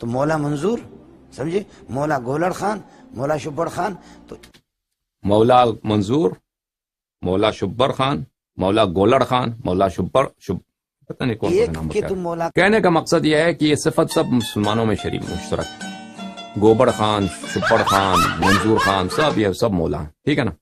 तो मौला मंजूर समझे मौला गोलड़ खान मौला शुब्बर खान तो मौला मंजूर मौला शुब्बर खान मौला गोलड़ खान मौला शुब्बर शुब पता नहीं कौन सा नाम मौला कहने का मकसद यह है कि ये सिफत सब मुसलमानों में शरीक मुश्तरक गोबर खान शुब्बर खान मंजूर खान सब ये सब मौला ठीक है ना